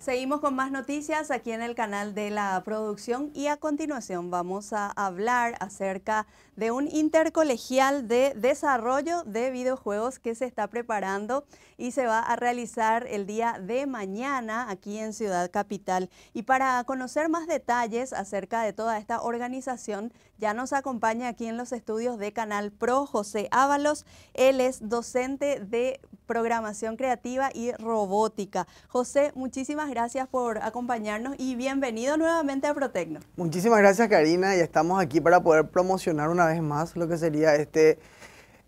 Seguimos con más noticias aquí en el canal de la producción y a continuación vamos a hablar acerca de un intercolegial de desarrollo de videojuegos que se está preparando y se va a realizar el día de mañana aquí en Ciudad Capital. Y para conocer más detalles acerca de toda esta organización, ya nos acompaña aquí en los estudios de Canal Pro José Ábalos. Él es docente de programación creativa y robótica. José, muchísimas gracias por acompañarnos y bienvenido nuevamente a Protecno. Muchísimas gracias Karina, y estamos aquí para poder promocionar una vez más lo que sería este,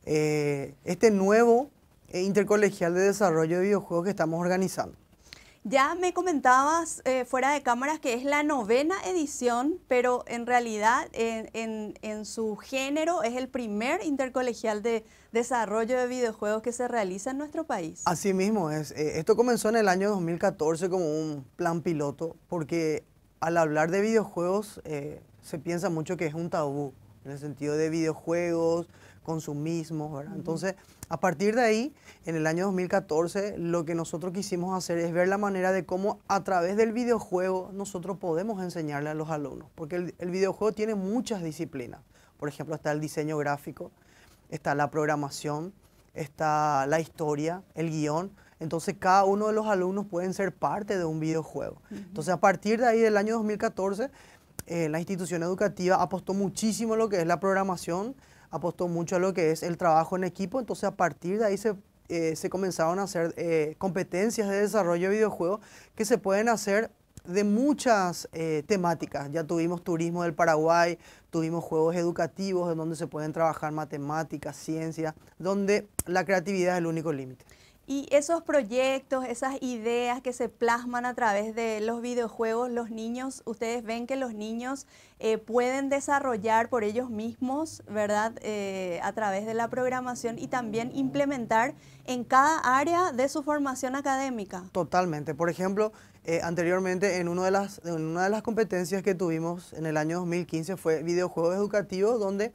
eh, este nuevo eh, intercolegial de desarrollo de videojuegos que estamos organizando. Ya me comentabas eh, fuera de cámaras que es la novena edición, pero en realidad en, su género es el primer intercolegial de desarrollo de videojuegos que se realiza en nuestro país. Así mismo es. Eh, esto comenzó en el año 2014 como un plan piloto, porque al hablar de videojuegos eh, se piensa mucho que es un tabú, en el sentido de videojuegos, consumismo. Entonces, a partir de ahí, en el año 2014, lo que nosotros quisimos hacer es ver la manera de cómo a través del videojuego nosotros podemos enseñarle a los alumnos, porque el, videojuego tiene muchas disciplinas. Por ejemplo, está el diseño gráfico, está la programación, está la historia, el guión. Entonces cada uno de los alumnos pueden ser parte de un videojuego. Entonces a partir de ahí del año 2014, eh, la institución educativa apostó muchísimo en lo que es la programación apostó mucho a lo que es el trabajo en equipo, entonces a partir de ahí se, eh, se comenzaron a hacer eh, competencias de desarrollo de videojuegos que se pueden hacer de muchas eh, temáticas. Ya tuvimos turismo del Paraguay, tuvimos juegos educativos en donde se pueden trabajar matemáticas, ciencia, donde la creatividad es el único límite. Y esos proyectos, esas ideas que se plasman a través de los videojuegos, los niños, ustedes ven que los niños eh, pueden desarrollar por ellos mismos, ¿verdad? Eh, a través de la programación y también implementar en cada área de su formación académica. Totalmente. Por ejemplo, eh, anteriormente en, en una de las competencias que tuvimos en el año 2015 fue videojuegos educativos, donde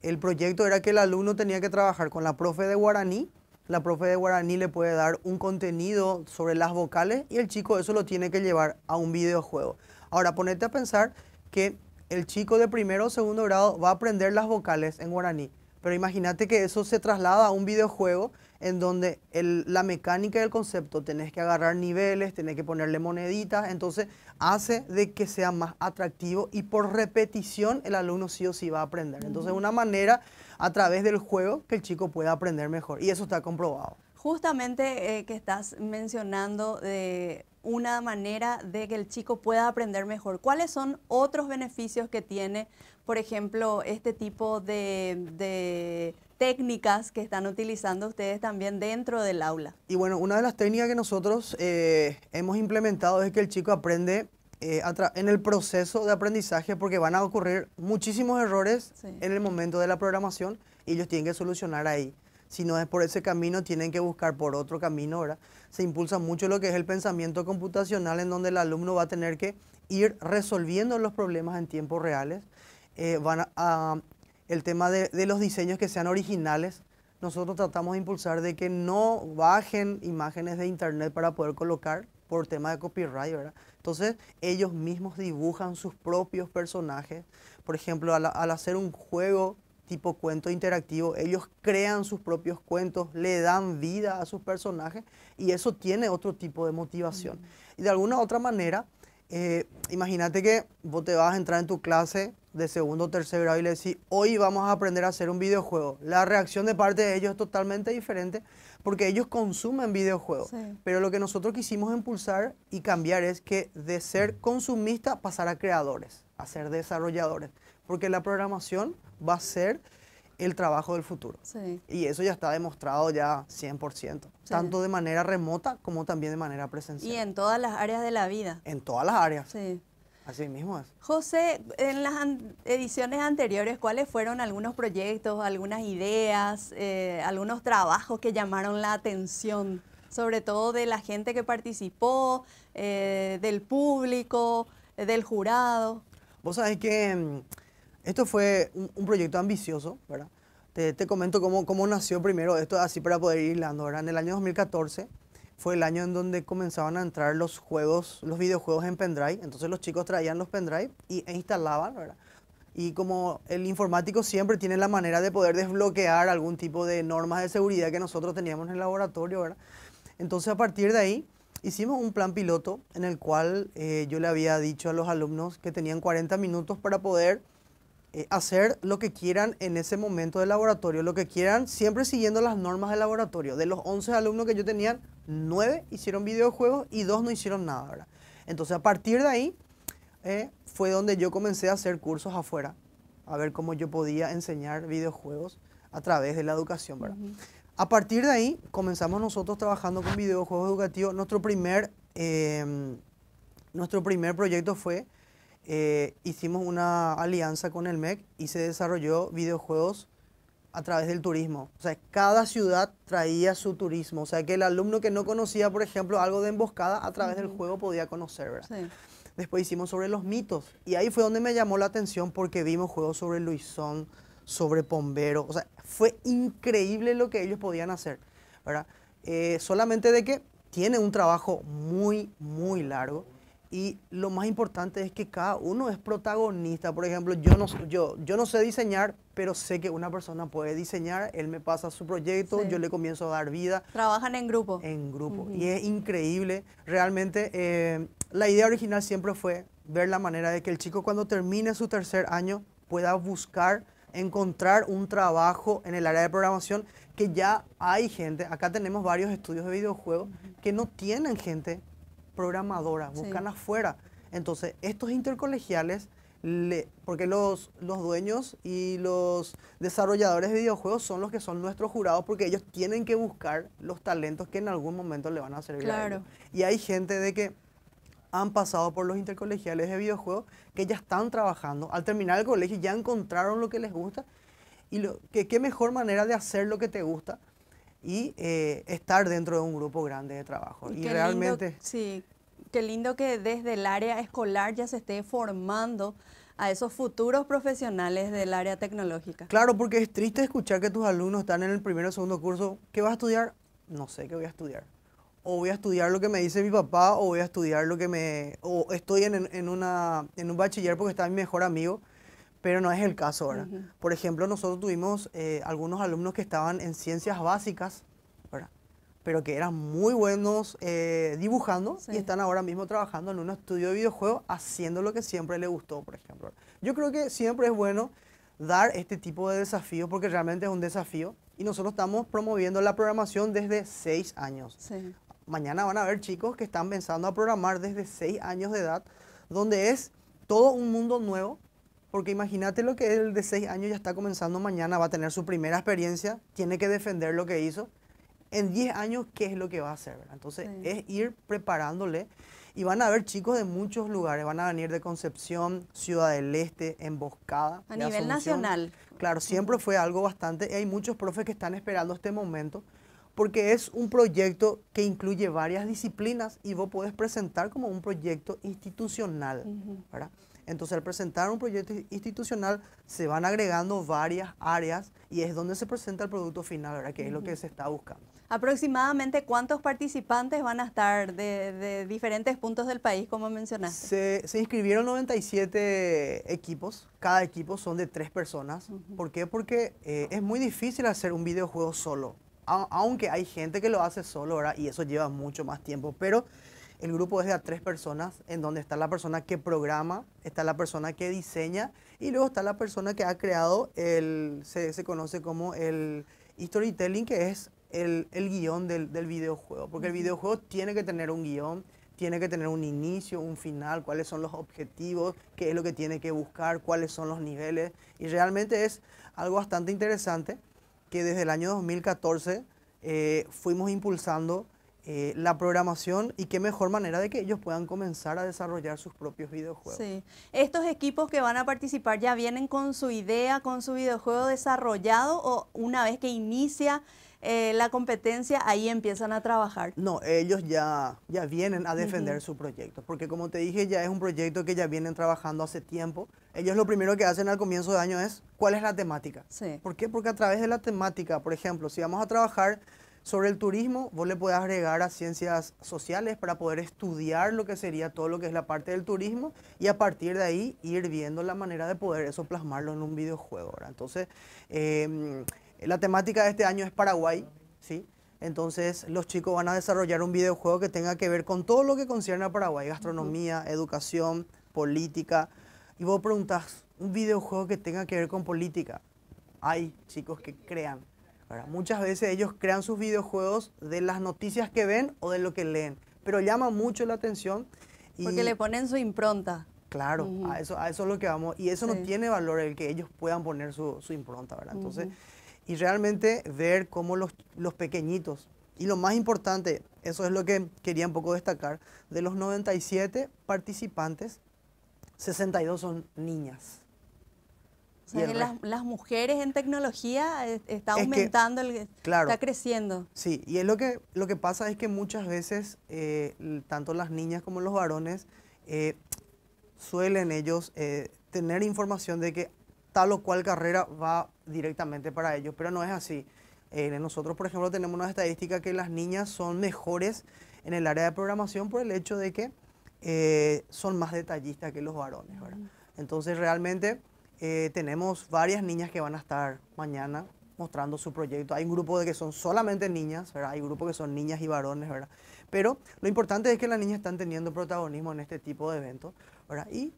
el proyecto era que el alumno tenía que trabajar con la profe de guaraní la profe de guaraní le puede dar un contenido sobre las vocales y el chico eso lo tiene que llevar a un videojuego. Ahora, ponete a pensar que el chico de primero o segundo grado va a aprender las vocales en guaraní, pero imagínate que eso se traslada a un videojuego en donde la mecánica y el concepto tenés que agarrar niveles, tenés que ponerle moneditas, entonces hace de que sea más atractivo y por repetición el alumno sí o sí va a aprender. Entonces, una manera a través del juego que el chico pueda aprender mejor. Y eso está comprobado. Justamente eh, que estás mencionando de eh, una manera de que el chico pueda aprender mejor. ¿Cuáles son otros beneficios que tiene, por ejemplo, este tipo de, técnicas que están utilizando ustedes también dentro del aula? Y bueno, una de las técnicas que nosotros eh, hemos implementado es que el chico aprende eh, en el proceso de aprendizaje porque van a ocurrir muchísimos errores en el momento de la programación y ellos tienen que solucionar ahí. Si no es por ese camino, tienen que buscar por otro camino, ¿verdad? Se impulsa mucho lo que es el pensamiento computacional en donde el alumno va a tener que ir resolviendo los problemas en tiempos reales. Eh, van a, el tema de, de los diseños que sean originales, nosotros tratamos de impulsar de que no bajen imágenes de internet para poder colocar por tema de copyright, ¿verdad? Entonces ellos mismos dibujan sus propios personajes. Por ejemplo, al, hacer un juego tipo cuento interactivo, ellos crean sus propios cuentos, le dan vida a sus personajes y eso tiene otro tipo de motivación. Y de alguna u otra manera, eh, imagínate que vos te vas a entrar en tu clase de segundo o tercer grado y le decís, hoy vamos a aprender a hacer un videojuego. La reacción de parte de ellos es totalmente diferente porque ellos consumen videojuegos. Pero lo que nosotros quisimos impulsar y cambiar es que de ser consumista pasar a creadores, a ser desarrolladores. Porque la programación va a ser el trabajo del futuro. Y eso ya está demostrado ya 100%, tanto de manera remota como también de manera presencial. Y en todas las áreas de la vida. En todas las áreas. Sí. Así mismo es. José, en las ediciones anteriores, ¿cuáles fueron algunos proyectos, algunas ideas, eh, algunos trabajos que llamaron la atención, sobre todo de la gente que participó, eh, del público, eh, del jurado? Vos sabés que mm, esto fue un, proyecto ambicioso, ¿verdad? Te, comento cómo, nació primero esto, así para poder ir la ¿verdad? En el año 2014 fue el año en donde comenzaban a entrar los juegos, los videojuegos en pendrive. Entonces los chicos traían los pendrive y, e instalaban, ¿verdad? Y como el informático siempre tiene la manera de poder desbloquear algún tipo de normas de seguridad que nosotros teníamos en el laboratorio, ¿verdad? Entonces a partir de ahí hicimos un plan piloto en el cual eh, yo le había dicho a los alumnos que tenían 40 minutos para poder eh, hacer lo que quieran en ese momento del laboratorio, lo que quieran, siempre siguiendo las normas del laboratorio. De los 11 alumnos que yo tenía, nueve hicieron videojuegos y dos no hicieron nada, Entonces a partir de ahí eh, fue donde yo comencé a hacer cursos afuera, a ver cómo yo podía enseñar videojuegos a través de la educación, ¿verdad? A partir de ahí comenzamos nosotros trabajando con videojuegos educativos. Nuestro primer, em, nuestro primer proyecto fue, eh, hicimos una alianza con el MEC y se desarrolló videojuegos a través del turismo. O sea, cada ciudad traía su turismo. O sea, que el alumno que no conocía, por ejemplo, algo de emboscada, a través del juego podía conocer, Sí. Después hicimos sobre los mitos. Y ahí fue donde me llamó la atención porque vimos juegos sobre Luisón, sobre Pombero. O sea, fue increíble lo que ellos podían hacer, ¿verdad? Eh, solamente de que tiene un trabajo muy, muy largo. Y lo más importante es que cada uno es protagonista. Por ejemplo, yo no, yo, yo no sé diseñar, pero sé que una persona puede diseñar, él me pasa su proyecto, yo le comienzo a dar vida. Trabajan en grupo. En grupo. Y es increíble. Realmente eh, la idea original siempre fue ver la manera de que el chico cuando termine su tercer año pueda buscar encontrar un trabajo en el área de programación que ya hay gente, acá tenemos varios estudios de videojuegos que no tienen gente programadora, buscan afuera. Entonces, estos intercolegiales porque los, dueños y los desarrolladores de videojuegos son los que son nuestros jurados porque ellos tienen que buscar los talentos que en algún momento le van a servir. Y hay gente de que han pasado por los intercolegiales de videojuegos que ya están trabajando. Al terminar el colegio ya encontraron lo que les gusta y lo, que, qué mejor manera de hacer lo que te gusta y eh, estar dentro de un grupo grande de trabajo. Y, realmente... sí, Qué lindo que desde el área escolar ya se esté formando a esos futuros profesionales del área tecnológica. Claro, porque es triste escuchar que tus alumnos están en el primer o segundo curso. ¿Qué vas a estudiar? No sé qué voy a estudiar. O voy a estudiar lo que me dice mi papá, o voy a estudiar lo que me... O estoy en, una, en un bachiller porque está mi mejor amigo, pero no es el caso ahora. Por ejemplo, nosotros tuvimos eh, algunos alumnos que estaban en ciencias básicas, ¿verdad? pero que eran muy buenos eh, dibujando y están ahora mismo trabajando en un estudio de videojuegos haciendo lo que siempre le gustó, por ejemplo. Yo creo que siempre es bueno dar este tipo de desafíos porque realmente es un desafío y nosotros estamos promoviendo la programación desde seis años. Mañana van a haber chicos que están pensando a programar desde 6 años de edad, donde es todo un mundo nuevo, porque imagínate lo que el de seis años ya está comenzando mañana, va a tener su primera experiencia, tiene que defender lo que hizo en 10 años qué es lo que va a hacer. Entonces es ir preparándole y van a haber chicos de muchos lugares, van a venir de Concepción, Ciudad del Este, Emboscada. A nivel nacional. Claro, siempre fue algo bastante, y hay muchos profes que están esperando este momento porque es un proyecto que incluye varias disciplinas y vos podés presentar como un proyecto institucional, Entonces, al presentar un proyecto institucional, se van agregando varias áreas y es donde se presenta el producto final, Que es lo que se está buscando. ¿Aproximadamente cuántos participantes van a estar de, diferentes puntos del país, como mencionaste? Se, inscribieron 97 equipos, cada equipo son de tres personas. ¿Por qué? Porque eh, es muy difícil hacer un videojuego solo, aunque hay gente que lo hace solo, ahora Y eso lleva mucho más tiempo, pero el grupo es de a tres personas, en donde está la persona que programa, está la persona que diseña y luego está la persona que ha creado el, se, se conoce como el storytelling, que es el, guión del, videojuego, porque el videojuego tiene que tener un guión, tiene que tener un inicio, un final, cuáles son los objetivos, qué es lo que tiene que buscar, cuáles son los niveles, y realmente es algo bastante interesante que desde el año 2014 eh, fuimos impulsando eh, la programación y qué mejor manera de que ellos puedan comenzar a desarrollar sus propios videojuegos. Sí. ¿Estos equipos que van a participar ya vienen con su idea, con su videojuego desarrollado o una vez que inicia eh, la competencia, ahí empiezan a trabajar. No, ellos ya, ya vienen a defender su proyecto, porque como te dije, ya es un proyecto que ya vienen trabajando hace tiempo. Ellos lo primero que hacen al comienzo de año es cuál es la temática. Sí. ¿Por qué? Porque a través de la temática, por ejemplo, si vamos a trabajar sobre el turismo, vos le puedes agregar a ciencias sociales para poder estudiar lo que sería todo lo que es la parte del turismo y a partir de ahí ir viendo la manera de poder eso plasmarlo en un videojuego. ¿verdad? Entonces, em, la temática de este año es Paraguay, ¿sí? Entonces los chicos van a desarrollar un videojuego que tenga que ver con todo lo que concierne a Paraguay, gastronomía, educación, política. Y vos preguntas, un videojuego que tenga que ver con política. Hay chicos que crean. Muchas veces ellos crean sus videojuegos de las noticias que ven o de lo que leen, pero llama mucho la atención. Porque le ponen su impronta. Claro, a, eso, es lo que vamos. Y eso no tiene valor el que ellos puedan poner su, impronta, ¿verdad? Entonces y realmente ver cómo los, los pequeñitos, y lo más importante, eso es lo que quería un poco destacar, de los 97 participantes, 62 son niñas. O sea, que las, mujeres en tecnología eh, está aumentando, el, está creciendo. Sí, y es lo que, lo que pasa es que muchas veces, eh, tanto las niñas como los varones, eh, suelen ellos tener información de que tal o cual carrera va directamente para ellos, pero no es así. Eh, nosotros, por ejemplo, tenemos una estadística que las niñas son mejores en el área de programación por el hecho de que eh, son más detallistas que los varones. Entonces, realmente eh, tenemos varias niñas que van a estar mañana mostrando su proyecto. Hay un grupo de que son solamente niñas, hay un grupo que son niñas y varones, ¿verdad? Pero lo importante es que las niñas están teniendo protagonismo en este tipo de eventos, Y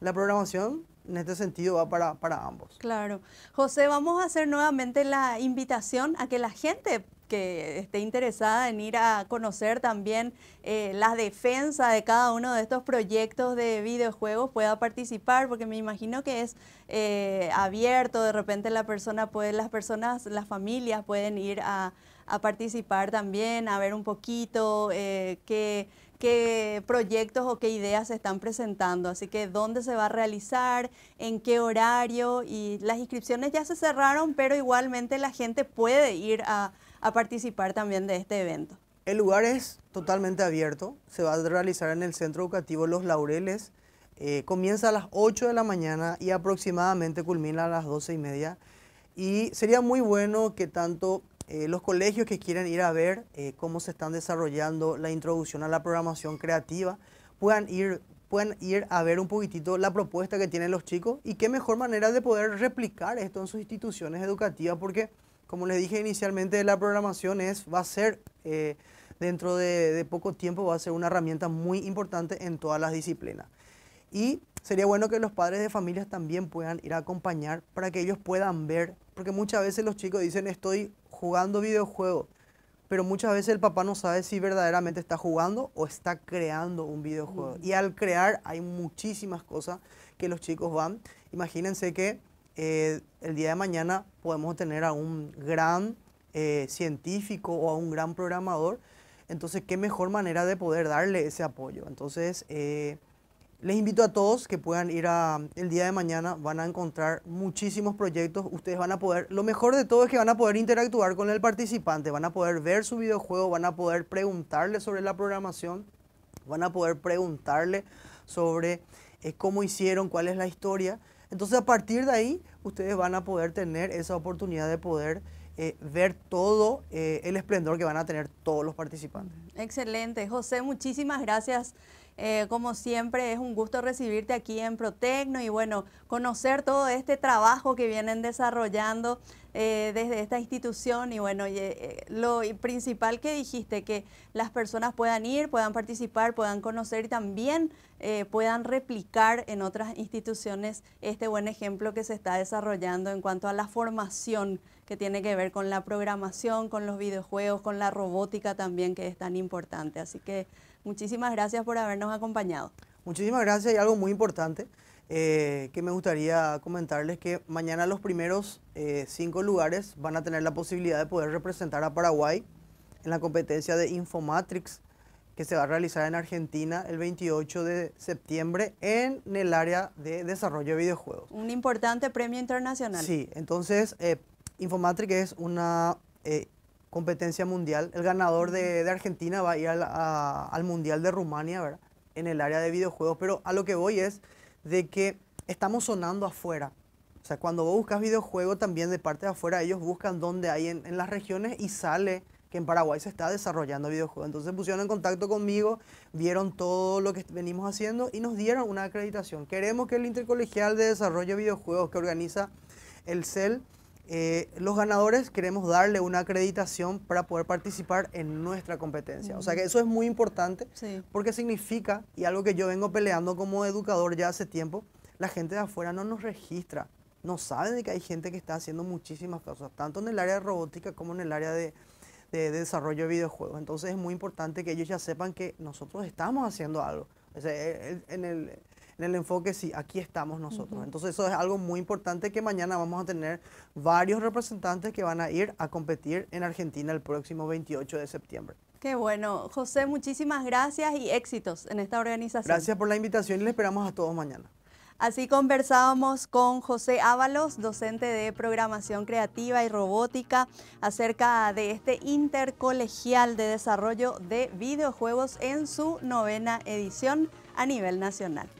la programación en este sentido va para, ambos. Claro. José, vamos a hacer nuevamente la invitación a que la gente que esté interesada en ir a conocer también eh, la defensa de cada uno de estos proyectos de videojuegos pueda participar, porque me imagino que es eh, abierto, de repente la persona puede, las personas, las familias pueden ir a, participar también, a ver un poquito eh, qué qué proyectos o qué ideas se están presentando. Así que dónde se va a realizar, en qué horario y las inscripciones ya se cerraron, pero igualmente la gente puede ir a, participar también de este evento. El lugar es totalmente abierto, se va a realizar en el Centro Educativo Los Laureles. Eh, comienza a las 8 de la mañana y aproximadamente culmina a las 12 y media. Y sería muy bueno que tanto eh, los colegios que quieren ir a ver eh, cómo se están desarrollando la introducción a la programación creativa, puedan ir, ir a ver un poquitito la propuesta que tienen los chicos y qué mejor manera de poder replicar esto en sus instituciones educativas, porque como les dije inicialmente, la programación es, va a ser, eh, dentro de, de poco tiempo, va a ser una herramienta muy importante en todas las disciplinas. Y sería bueno que los padres de familias también puedan ir a acompañar para que ellos puedan ver, porque muchas veces los chicos dicen estoy jugando videojuegos. Pero muchas veces el papá no sabe si verdaderamente está jugando o está creando un videojuego. Mm. Y al crear hay muchísimas cosas que los chicos van. Imagínense que eh, el día de mañana podemos tener a un gran eh, científico o a un gran programador. Entonces, ¿qué mejor manera de poder darle ese apoyo? Entonces, eh, les invito a todos que puedan ir a, el día de mañana, van a encontrar muchísimos proyectos, ustedes van a poder, lo mejor de todo es que van a poder interactuar con el participante, van a poder ver su videojuego, van a poder preguntarle sobre la programación, van a poder preguntarle sobre eh, cómo hicieron, cuál es la historia. Entonces a partir de ahí ustedes van a poder tener esa oportunidad de poder eh, ver todo eh, el esplendor que van a tener todos los participantes. Excelente, José, muchísimas gracias. Eh, como siempre, es un gusto recibirte aquí en Protecno y bueno, conocer todo este trabajo que vienen desarrollando eh, desde esta institución. Y bueno, eh, lo principal que dijiste, que las personas puedan ir, puedan participar, puedan conocer y también puedan replicar en otras instituciones este buen ejemplo que se está desarrollando en cuanto a la formación que tiene que ver con la programación, con los videojuegos, con la robótica también, que es tan importante. Así que Muchísimas gracias por habernos acompañado. Muchísimas gracias y algo muy importante eh, que me gustaría comentarles que mañana los primeros eh, cinco lugares van a tener la posibilidad de poder representar a Paraguay en la competencia de Infomatrix que se va a realizar en Argentina el 28 de septiembre en el área de desarrollo de videojuegos. Un importante premio internacional. Sí, entonces eh, Infomatrix es una competencia mundial. El ganador de, Argentina va a ir al, Mundial de Rumania, ¿verdad? En el área de videojuegos. Pero a lo que voy es de que estamos sonando afuera. O sea, cuando vos buscas videojuegos también de parte de afuera, ellos buscan dónde hay en, en, las regiones y sale que en Paraguay se está desarrollando videojuegos. Entonces pusieron en contacto conmigo, vieron todo lo que venimos haciendo y nos dieron una acreditación. Queremos que el Intercolegial de Desarrollo de Videojuegos que organiza el CEL eh, los ganadores queremos darle una acreditación para poder participar en nuestra competencia. O sea que eso es muy importante porque significa, y algo que yo vengo peleando como educador ya hace tiempo, la gente de afuera no nos registra, no saben de que hay gente que está haciendo muchísimas cosas, tanto en el área de robótica como en el área de, desarrollo de videojuegos. Entonces es muy importante que ellos ya sepan que nosotros estamos haciendo algo. O sea, e, e, en el, en el enfoque, sí, aquí estamos nosotros. Entonces eso es algo muy importante que mañana vamos a tener varios representantes que van a ir a competir en Argentina el próximo 28 de septiembre. Qué bueno. José, muchísimas gracias y éxitos en esta organización. Gracias por la invitación y le esperamos a todos mañana. Así conversábamos con José Ábalos, docente de programación creativa y robótica, acerca de este intercolegial de desarrollo de videojuegos en su novena edición a nivel nacional.